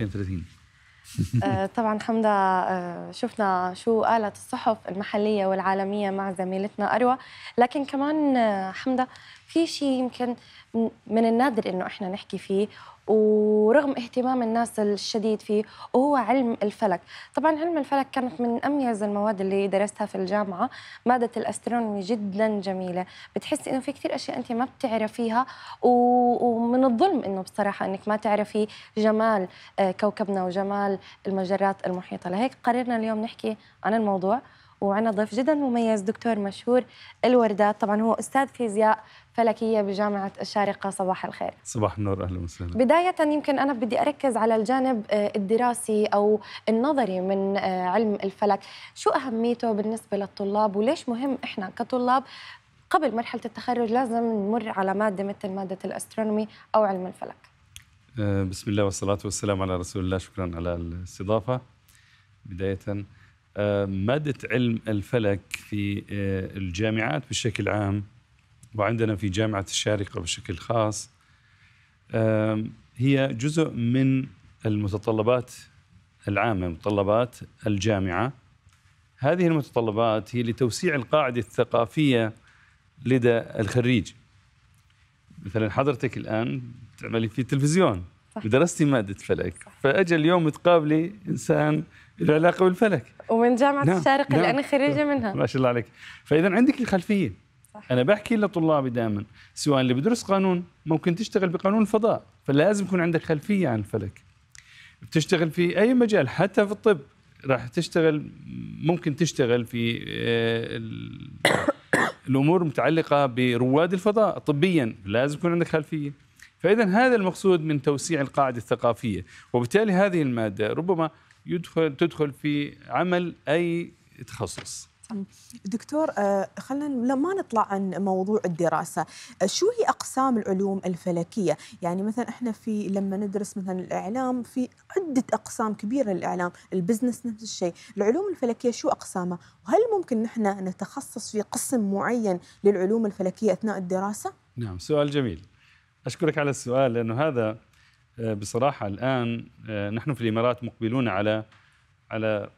2030 آه، طبعا حمدة آه، شفنا شو قالت الصحف المحلية والعالمية مع زميلتنا أروى لكن كمان آه، حمدة في شيء يمكن من النادر انه احنا نحكي فيه ورغم اهتمام الناس الشديد فيه وهو علم الفلك طبعا علم الفلك كانت من اميز المواد اللي درستها في الجامعه ماده الاسترونومي جدا جميله بتحسي انه في كثير اشياء انت ما بتعرفيها و... ومن الظلم انه بصراحه انك ما تعرفي جمال آه، كوكبنا وجمال المجرات المحيطه لهيك قررنا اليوم نحكي عن الموضوع وعنا ضيف جدا مميز دكتور مشهور الوردات طبعا هو استاذ فيزياء فلكيه بجامعه الشارقه صباح الخير صباح النور اهلا وسهلا بدايه يمكن انا بدي اركز على الجانب آه، الدراسي او النظري من آه، علم الفلك شو اهميته بالنسبه للطلاب وليش مهم احنا كطلاب قبل مرحله التخرج لازم نمر على ماده مثل ماده الاسترونومي او علم الفلك آه، بسم الله والصلاه والسلام على رسول الله شكرا على الاستضافه بدايه مادة علم الفلك في آه، الجامعات بشكل عام وعندنا في جامعة الشارقة بشكل خاص هي جزء من المتطلبات العامة متطلبات الجامعة هذه المتطلبات هي لتوسيع القاعدة الثقافية لدى الخريج مثلا حضرتك الآن تعملي في التلفزيون صح. ودرستي ماده فلك فاجى اليوم تقابلي انسان له علاقه بالفلك ومن جامعه نعم. الشارقه نعم. اللي انا خريجه منها ما شاء الله عليك فاذا عندك الخلفيه صح. انا بحكي لطلابي دائما سواء اللي بدرس قانون ممكن تشتغل بقانون الفضاء فلازم يكون عندك خلفيه عن الفلك بتشتغل في اي مجال حتى في الطب راح تشتغل ممكن تشتغل في آه، الامور المتعلقه برواد الفضاء طبيا لازم يكون عندك خلفيه فإذا هذا المقصود من توسيع القاعدة الثقافية وبالتالي هذه المادة ربما يدخل تدخل في عمل أي تخصص دكتور آه، خلينا ما نطلع عن موضوع الدراسة شو هي أقسام العلوم الفلكية يعني مثلا إحنا في لما ندرس مثلا الإعلام في عدة أقسام كبيرة للإعلام البزنس نفس الشيء العلوم الفلكية شو أقسامها وهل ممكن نحن نتخصص في قسم معين للعلوم الفلكية أثناء الدراسة؟ نعم سؤال جميل أشكرك على السؤال لأنه هذا آه، بصراحة الآن آه، نحن في الإمارات مقبلون على على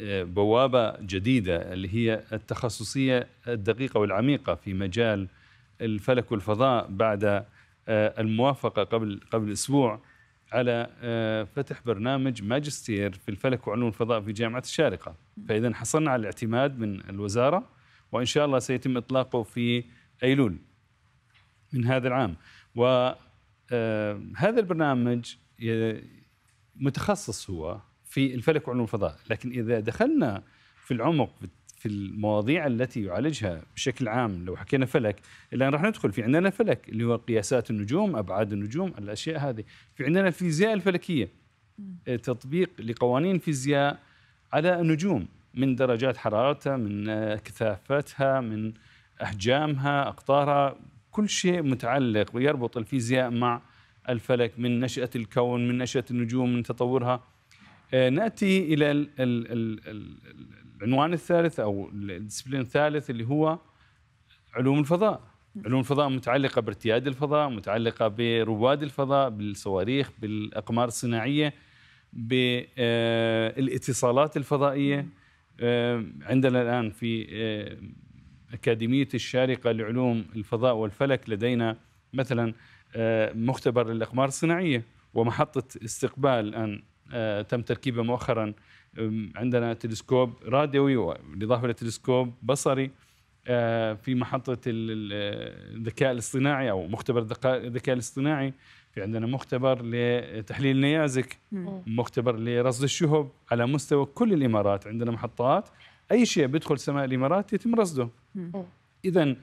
آه، بوابة جديدة اللي هي التخصصية الدقيقة والعميقة في مجال الفلك والفضاء بعد الموافقة قبل قبل أسبوع على فتح برنامج ماجستير في الفلك وعلوم الفضاء في جامعة الشارقة فإذا حصلنا على الاعتماد من الوزارة وإن شاء الله سيتم إطلاقه في أيلول من هذا العام وهذا آه، البرنامج متخصص هو في الفلك وعلوم الفضاء لكن إذا دخلنا في العمق في المواضيع التي يعالجها بشكل عام لو حكينا فلك الان راح ندخل في عندنا فلك اللي هو قياسات النجوم ابعاد النجوم الاشياء هذه في عندنا الفيزياء الفلكيه تطبيق لقوانين فيزياء على النجوم من درجات حرارتها من آه، كثافتها من احجامها اقطارها كل شيء متعلق ويربط الفيزياء مع الفلك من نشأة الكون من نشأة النجوم من تطورها آه، ناتي الى العنوان الثالث او الديسبلين الثالث اللي هو علوم الفضاء علوم الفضاء متعلقة بارتياد الفضاء متعلقة برواد الفضاء بالصواريخ بالأقمار الصناعية بالاتصالات الفضائية آه، عندنا الآن في آه، أكاديمية الشارقة لعلوم الفضاء والفلك لدينا مثلا آه، مختبر للأقمار الصناعية ومحطة استقبال الآن آه، تم تركيبها مؤخرا عندنا تلسكوب راديوي بالإضافة لتلسكوب بصري آه، في محطة الذكاء الاصطناعي أو مختبر الذكاء الاصطناعي في عندنا مختبر لتحليل النيازك مختبر لرصد الشهب على مستوى كل الإمارات عندنا محطات اي شيء بيدخل سماء الامارات يتم رصده اذا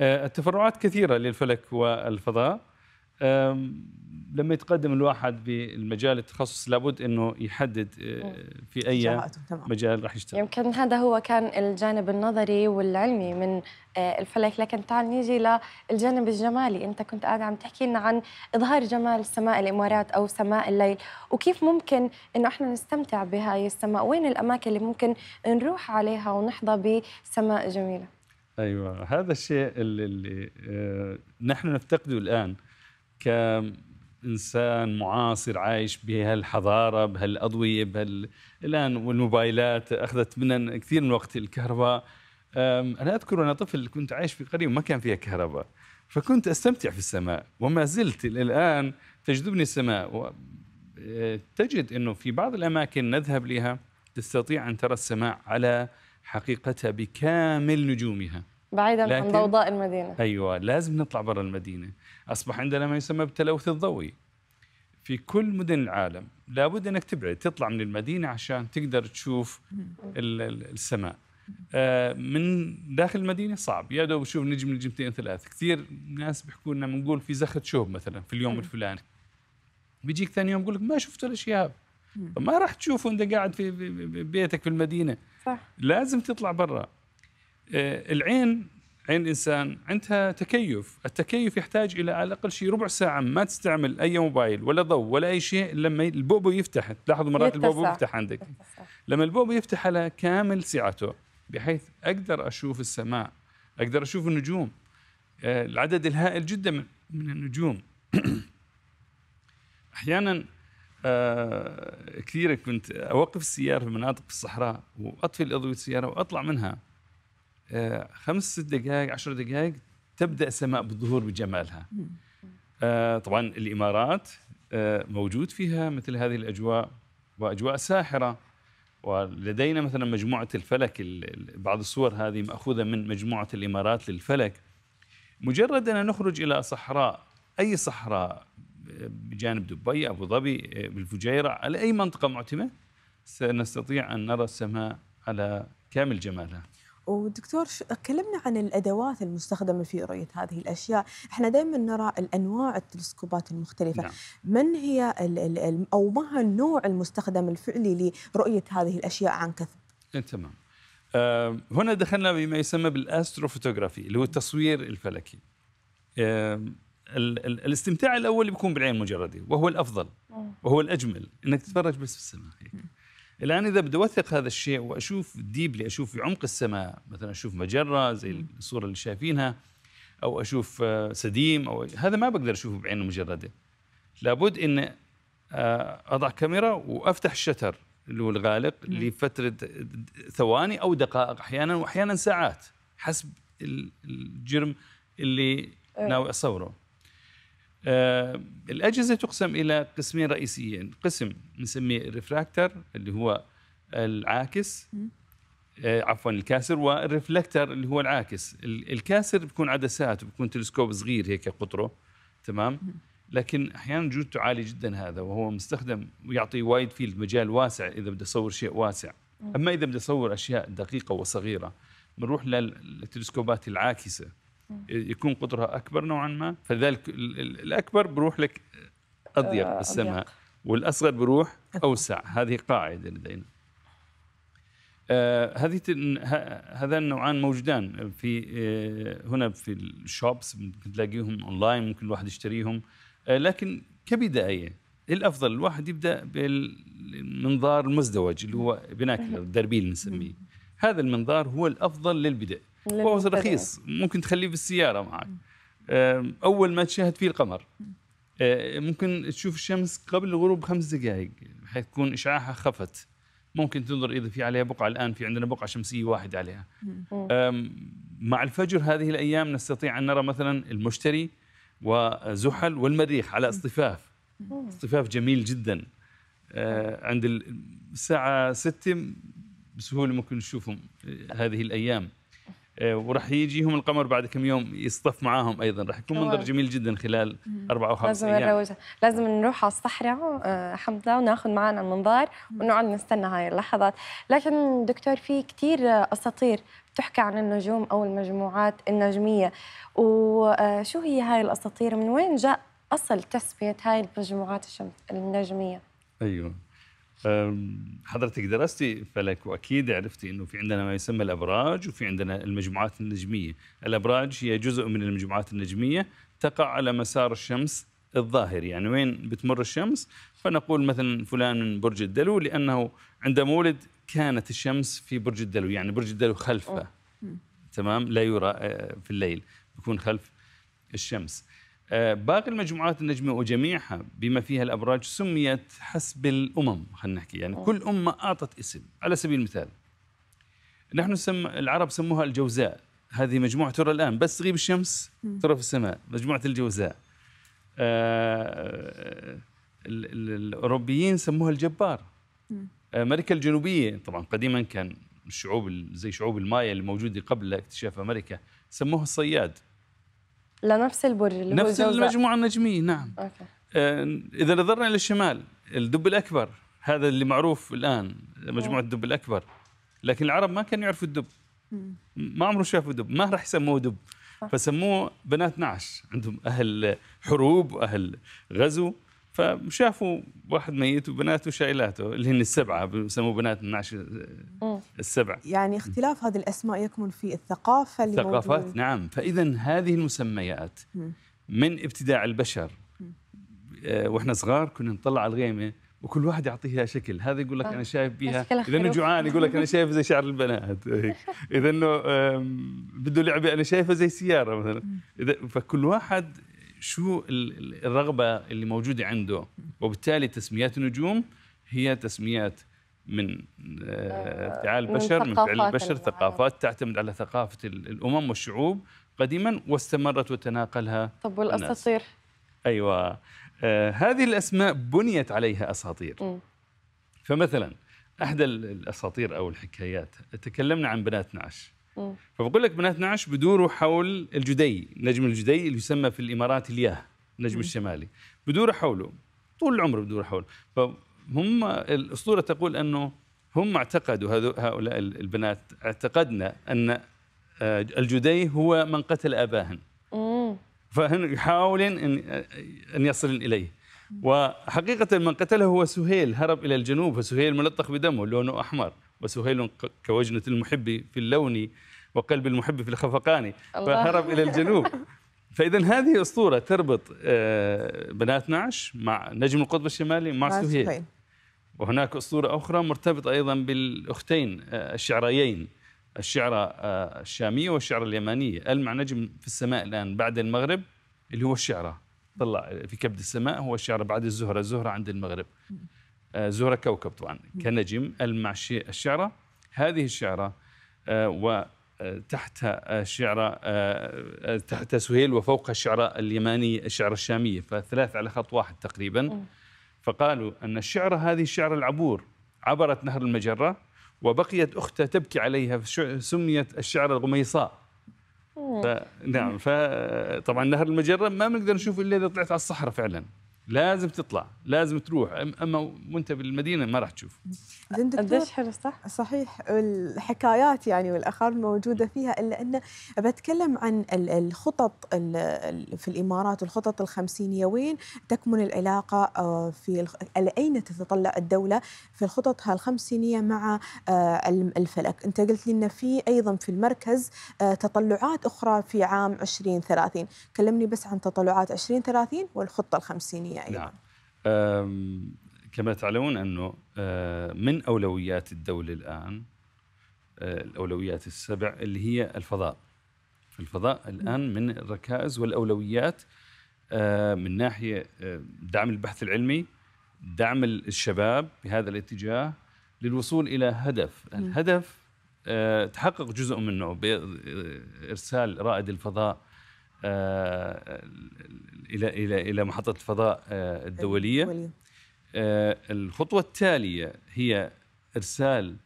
آه، التفرعات كثيره للفلك والفضاء لما يتقدم الواحد بالمجال التخصص لابد انه يحدد آه، في اي مجال راح يشتغل يمكن هذا هو كان الجانب النظري والعلمي من آه، الفلك لكن تعال نيجي للجانب الجمالي انت كنت قاعد عم تحكي لنا عن اظهار جمال سماء الامارات او سماء الليل وكيف ممكن انه احنا نستمتع بهاي السماء وين الاماكن اللي ممكن نروح عليها ونحظى بسماء جميله ايوه هذا الشيء اللي, اللي آه، نحن نفتقده الان كإنسان معاصر عايش بهالحضارة بهالأضوية بهال الآن والموبايلات أخذت منا كثير من وقت الكهرباء أنا أذكر أنا طفل كنت عايش في قرية وما كان فيها كهرباء فكنت أستمتع في السماء وما زلت الآن تجذبني السماء تجد أنه في بعض الأماكن نذهب لها تستطيع أن ترى السماء على حقيقتها بكامل نجومها بعيدا عن ضوضاء المدينة أيوة لازم نطلع برا المدينة أصبح عندنا ما يسمى بالتلوث الضوئي في كل مدن العالم لابد أنك تبعد تطلع من المدينة عشان تقدر تشوف السماء آه، من داخل المدينه صعب يا دوب تشوف نجم نجمتين ثلاث كثير ناس بيحكوا لنا بنقول في زخة شهب مثلا في اليوم الفلاني بيجيك ثاني يوم بقول لك ما شفت ولا شهاب ما راح تشوفه انت قاعد في بيتك في المدينه صح لازم تطلع برا آه، العين عين الانسان عندها تكيف، التكيف يحتاج الى على الاقل شيء ربع ساعه ما تستعمل اي موبايل ولا ضوء ولا اي شيء لما البؤبؤ يفتح تلاحظوا مرات البؤبؤ يفتح عندك لما البؤبؤ يفتح على كامل سعته بحيث اقدر اشوف السماء اقدر اشوف النجوم آه، العدد الهائل جدا من النجوم احيانا آه، كثير كنت اوقف السياره في مناطق الصحراء واطفي الاضويه السياره واطلع منها آه، خمس دقائق عشر دقائق تبدا السماء بالظهور بجمالها آه، طبعا الامارات آه، موجود فيها مثل هذه الاجواء واجواء ساحره ولدينا مثلا مجموعه الفلك بعض الصور هذه ماخوذه من مجموعه الامارات للفلك مجرد ان نخرج الى صحراء اي صحراء بجانب دبي ابو ظبي بالفجيره على اي منطقه معتمه سنستطيع ان نرى السماء على كامل جمالها ودكتور كلمنا عن الادوات المستخدمه في رؤيه هذه الاشياء، احنا دائما نرى الانواع التلسكوبات المختلفه، نعم. من هي الـ الـ او ما هو النوع المستخدم الفعلي لرؤيه هذه الاشياء عن كثب؟ إيه، تمام. أه هنا دخلنا بما يسمى بالاستروفوتوغرافي اللي هو التصوير الفلكي. أه الاستمتاع الاول بيكون بالعين المجرده وهو الافضل وهو الاجمل انك تتفرج بس في السماء هيك. الان اذا بدي اوثق هذا الشيء واشوف ديبلي اشوف في عمق السماء مثلا اشوف مجره زي الصوره اللي شايفينها او اشوف آه، سديم او هذا ما بقدر اشوفه بعين مجرده لابد ان آه، اضع كاميرا وافتح الشتر اللي هو الغالق لفتره ثواني او دقائق احيانا واحيانا ساعات حسب الجرم اللي إيه. ناوي اصوره آه، الأجهزة تقسم إلى قسمين رئيسيين قسم نسميه الريفراكتر اللي هو العاكس آه، عفوا الكاسر والريفلكتر اللي هو العاكس الكاسر بيكون عدسات بيكون تلسكوب صغير هيك قطره تمام لكن احيانا جودته عاليه جدا هذا وهو مستخدم ويعطي وايد فيلد مجال واسع اذا بدي اصور شيء واسع اما اذا بدي اصور اشياء دقيقه وصغيره بنروح للتلسكوبات العاكسه يكون قطرها اكبر نوعا ما فذلك الاكبر بروح لك اضيق آه السماء والاصغر بروح اوسع هذه قاعده لدينا آه، هذه هذان النوعان موجودان في آه، هنا في الشوبس ممكن تلاقيهم اونلاين ممكن الواحد يشتريهم آه، لكن كبدايه إيه الافضل الواحد يبدا بالمنظار المزدوج اللي هو بناكل الدربيل نسميه هذا المنظار هو الافضل للبدء وهو رخيص ممكن تخليه بالسياره معك اول ما تشاهد فيه القمر آه، ممكن تشوف الشمس قبل الغروب بخمس دقائق بحيث تكون اشعاعها خفت ممكن تنظر اذا في عليها بقعه الان في عندنا بقعه شمسيه واحده عليها مع الفجر هذه الايام نستطيع ان نرى مثلا المشتري وزحل والمريخ على اصطفاف اصطفاف جميل جدا آه، عند الساعه 6 بسهوله ممكن نشوفهم آه، هذه الايام آه، وراح يجيهم القمر بعد كم يوم يصطف معاهم ايضا راح يكون منظر جميل جدا خلال اربع او خمس ايام لازم لازم نروح على الصحراء آه، حمزه وناخذ معنا المنظار ونقعد نستنى هاي اللحظات لكن دكتور في كثير اساطير بتحكى عن النجوم او المجموعات النجميه وشو آه، هي هاي الاساطير من وين جاء اصل تسميه هاي المجموعات الشمس النجميه ايوه حضرتك درستي فلك واكيد عرفتي انه في عندنا ما يسمى الابراج وفي عندنا المجموعات النجميه، الابراج هي جزء من المجموعات النجميه تقع على مسار الشمس الظاهر يعني وين بتمر الشمس فنقول مثلا فلان من برج الدلو لانه عند مولد كانت الشمس في برج الدلو يعني برج الدلو خلفه تمام لا يرى آه، في الليل يكون خلف الشمس آه، باقي المجموعات النجمية وجميعها بما فيها الأبراج سميت حسب الأمم خلينا نحكي يعني كل أمة أعطت اسم على سبيل المثال نحن سم العرب سموها الجوزاء هذه مجموعة ترى الآن بس تغيب الشمس ترى في السماء مجموعة الجوزاء آه... الأوروبيين سموها الجبار آه، أمريكا الجنوبية طبعا قديما كان الشعوب زي شعوب المايا الموجودة قبل اكتشاف أمريكا سموها الصياد لنفس البرج اللي نفس هو المجموعه النجميه نعم أوكي. آه، اذا نظرنا إلى الشمال الدب الاكبر هذا اللي معروف الان مجموعه الدب الاكبر لكن العرب ما كانوا يعرفوا الدب ما عمره شافوا دب ما راح يسموه دب فسموه بنات نعش عندهم اهل حروب واهل غزو فشافوا واحد ميت وبناته شايلاته اللي هن السبعه بسموه بنات النعش السبع يعني اختلاف هذه الاسماء يكمن في الثقافه اللي الثقافات نعم فاذا هذه المسميات من ابتداع البشر آه، واحنا صغار كنا نطلع على الغيمه وكل واحد يعطيها شكل هذا يقول لك آه، انا شايف بيها اذا انه جوعان يقول لك انا شايف زي شعر البنات اذا انه بده لعبه انا شايفها زي سياره مثلا اذا فكل واحد شو الرغبه اللي موجوده عنده وبالتالي تسميات النجوم هي تسميات من افعال آه، آه، البشر من فعل البشر ثقافات تعتمد على ثقافه الامم والشعوب قديما واستمرت وتناقلها طب والاساطير ايوه آه هذه الاسماء بنيت عليها اساطير م. فمثلا أحد الاساطير او الحكايات تكلمنا عن بنات نعش فبقول لك بنات نعش بدوروا حول الجدي نجم الجدي اللي يسمى في الامارات الياه النجم م. الشمالي بدوروا حوله طول العمر بدوروا حوله فهم الاسطوره تقول انه هم اعتقدوا هؤلاء البنات اعتقدنا ان آه، الجدي هو من قتل اباهن فهن يحاولن ان آه، ان يصلن اليه وحقيقه من قتله هو سهيل هرب الى الجنوب فسهيل ملطخ بدمه لونه احمر وسهيل كوجنة المحب في اللون وقلب المحب في الخفقان فهرب إلى الجنوب فإذا هذه أسطورة تربط آه، بنات نعش مع نجم القطب الشمالي مع سهيل وهناك أسطورة أخرى مرتبطة أيضا بالأختين آه، الشعريين الشعرة آه، الشامية والشعرة اليمانية ألمع نجم في السماء الآن بعد المغرب اللي هو الشعرة طلع في كبد السماء هو الشعرة بعد الزهرة الزهرة عند المغرب آه، زهرة كوكب طبعا كنجم ألمع الشعرة هذه الشعرة وتحتها شعرة آه، تحت آه، سهيل وفوقها الشعرة اليمانية الشعرة الشامية فثلاث على خط واحد تقريبا فقالوا أن الشعرة هذه الشعرة العبور عبرت نهر المجرة وبقيت أختها تبكي عليها سميت الشعرة الغميصاء نعم فطبعا نهر المجرة ما بنقدر نشوفه إلا إذا طلعت على الصحراء فعلا لازم تطلع لازم تروح اما وانت بالمدينه ما راح تشوف قديش حلو صح؟ صحيح الحكايات يعني والاخبار الموجوده فيها الا انه بتكلم عن الخطط في الامارات والخطط الخمسينيه وين تكمن العلاقه آه، في اين تتطلع الدوله في الخطط الخمسينيه مع آه، الفلك، انت قلت لي انه في ايضا في المركز آه، تطلعات اخرى في عام 2030، كلمني بس عن تطلعات 2030 والخطه الخمسينيه الإسلامية أيضا نعم. كما تعلمون أنه أه، من أولويات الدولة الآن أه، الأولويات السبع اللي هي الفضاء الفضاء الآن من الركائز والأولويات أه، من ناحية دعم البحث العلمي دعم الشباب بهذا الاتجاه للوصول إلى هدف الهدف تحقق جزء منه بإرسال رائد الفضاء آه، الى الى الى محطه الفضاء آه، الدوليه آه، الخطوه التاليه هي ارسال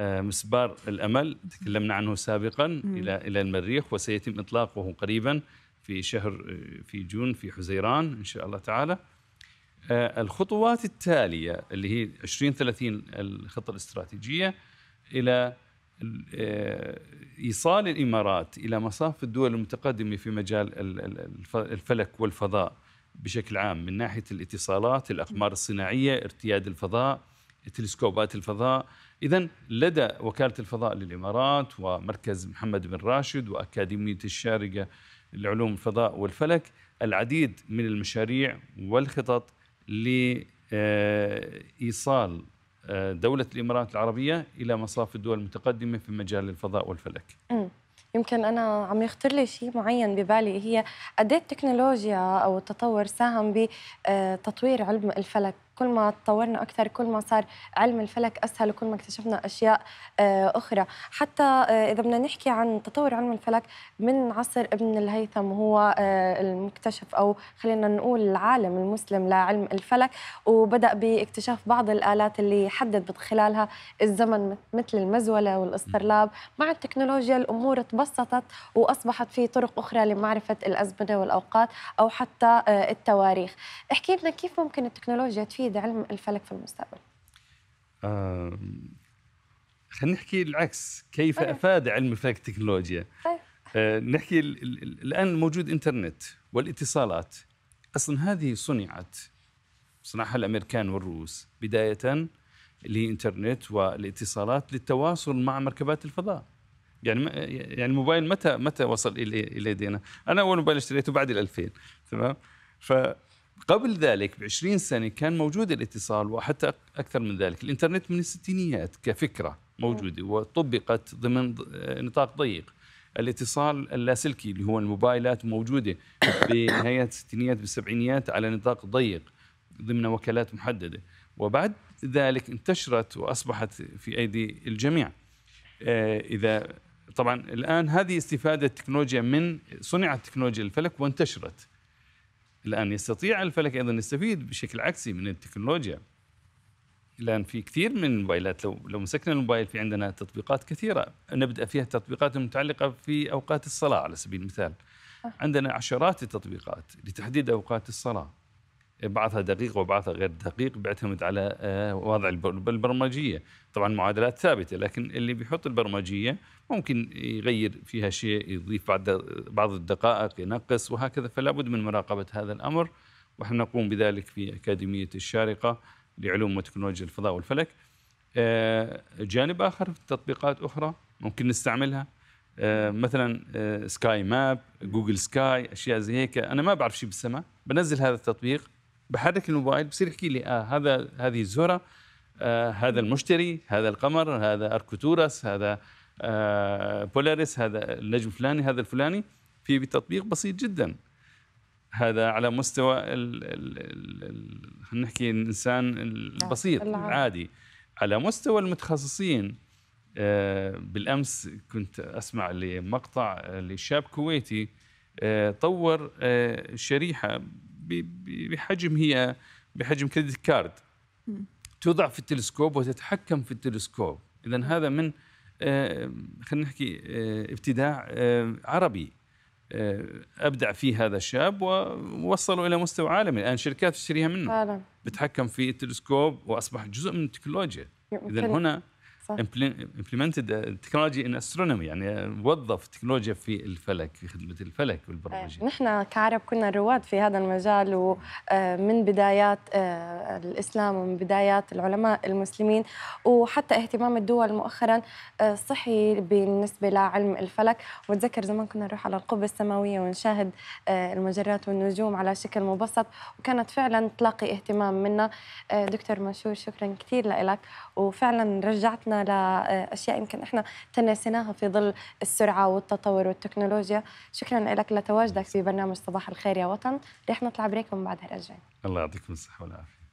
مسبار الامل تكلمنا عنه سابقا الى الى المريخ وسيتم اطلاقه قريبا في شهر في جون في حزيران ان شاء الله تعالى الخطوات التاليه اللي هي 20 30 الخطه الاستراتيجيه الى ايصال آه، الامارات الى مصاف الدول المتقدمه في مجال الفلك والفضاء بشكل عام من ناحيه الاتصالات، الاقمار الصناعيه، ارتياد الفضاء، تلسكوبات الفضاء، اذا لدى وكاله الفضاء للامارات ومركز محمد بن راشد واكاديميه الشارقه لعلوم الفضاء والفلك العديد من المشاريع والخطط لايصال آه، دولة الإمارات العربية إلى مصاف الدول المتقدمة في مجال الفضاء والفلك يمكن أنا عم يخطر لي شيء معين ببالي هي قد إيه التكنولوجيا أو التطور ساهم بتطوير علم الفلك كل ما تطورنا أكثر كل ما صار علم الفلك أسهل وكل ما اكتشفنا أشياء آه، أخرى حتى آه، إذا بدنا نحكي عن تطور علم الفلك من عصر ابن الهيثم وهو آه، المكتشف أو خلينا نقول العالم المسلم لعلم الفلك وبدأ باكتشاف بعض الآلات اللي حدد من خلالها الزمن مثل المزولة والاسطرلاب مع التكنولوجيا الأمور تبسطت وأصبحت في طرق أخرى لمعرفة الأزمنة والأوقات أو حتى التواريخ احكي لنا كيف ممكن التكنولوجيا تفيد يفيد علم الفلك في المستقبل؟ آه خلينا نحكي العكس كيف أوكي. طيب. افاد علم الفلك التكنولوجيا طيب. آه نحكي الـ الـ الان موجود انترنت والاتصالات اصلا هذه صنعت صنعها الامريكان والروس بدايه للانترنت والاتصالات للتواصل مع مركبات الفضاء يعني يعني الموبايل متى متى وصل الى الى ايدينا؟ انا اول موبايل اشتريته بعد ال 2000 تمام؟ ف قبل ذلك ب 20 سنه كان موجود الاتصال وحتى اكثر من ذلك الانترنت من الستينيات كفكره موجوده وطبقت ضمن نطاق ضيق الاتصال اللاسلكي اللي هو الموبايلات موجوده بنهايه الستينيات بالسبعينيات على نطاق ضيق ضمن وكالات محدده وبعد ذلك انتشرت واصبحت في ايدي الجميع آه، اذا طبعا الان هذه استفاده التكنولوجيا من صنعت تكنولوجيا الفلك وانتشرت الآن يستطيع الفلك أيضا يستفيد بشكل عكسي من التكنولوجيا الآن في كثير من الموبايلات لو لو مسكنا الموبايل في عندنا تطبيقات كثيرة نبدأ فيها التطبيقات المتعلقة في أوقات الصلاة على سبيل المثال عندنا عشرات التطبيقات لتحديد أوقات الصلاة بعضها دقيق وبعضها غير دقيق بيعتمد على آه، وضع البرمجيه طبعا معادلات ثابته لكن اللي بيحط البرمجيه ممكن يغير فيها شيء يضيف بعد بعض الدقائق ينقص وهكذا فلا بد من مراقبه هذا الامر ونحن نقوم بذلك في اكاديميه الشارقه لعلوم وتكنولوجيا الفضاء والفلك آه، جانب اخر في تطبيقات اخرى ممكن نستعملها آه، مثلا سكاي ماب جوجل سكاي اشياء زي هيك انا ما بعرف شيء بالسماء بنزل هذا التطبيق بحرك الموبايل بصير يحكي لي اه هذا هذه الزهره آه هذا المشتري هذا القمر هذا اركتورس هذا آه بولاريس هذا النجم الفلاني هذا الفلاني في بتطبيق بسيط جدا هذا على مستوى خلينا نحكي الانسان البسيط آه، العادي على مستوى المتخصصين آه بالامس كنت اسمع لمقطع لشاب كويتي آه طور آه شريحه بحجم هي بحجم كريدت كارد توضع في التلسكوب وتتحكم في التلسكوب اذا هذا من آه، خلينا نحكي آه، ابتداع آه، عربي ابدع فيه هذا الشاب ووصلوا الى مستوى عالمي الان شركات تشتريها منه فعلا بتحكم في التلسكوب واصبح جزء من التكنولوجيا اذا هنا امبلمنتد تكنولوجي ان استرونومي يعني وظف تكنولوجيا في الفلك في خدمه الفلك والبرمجه آه، نحن كعرب كنا رواد في هذا المجال ومن آه، بدايات آه، الاسلام ومن بدايات العلماء المسلمين وحتى اهتمام الدول مؤخرا صحي بالنسبه لعلم الفلك وتذكر زمان كنا نروح على القبه السماويه ونشاهد المجرات والنجوم على شكل مبسط وكانت فعلا تلاقي اهتمام منا دكتور مشهور شكرا كثير لك وفعلا رجعتنا لاشياء يمكن احنا تناسيناها في ظل السرعه والتطور والتكنولوجيا شكرا لك لتواجدك في برنامج صباح الخير يا وطن رح نطلع بريك ومن بعدها راجعين الله يعطيكم الصحه والعافيه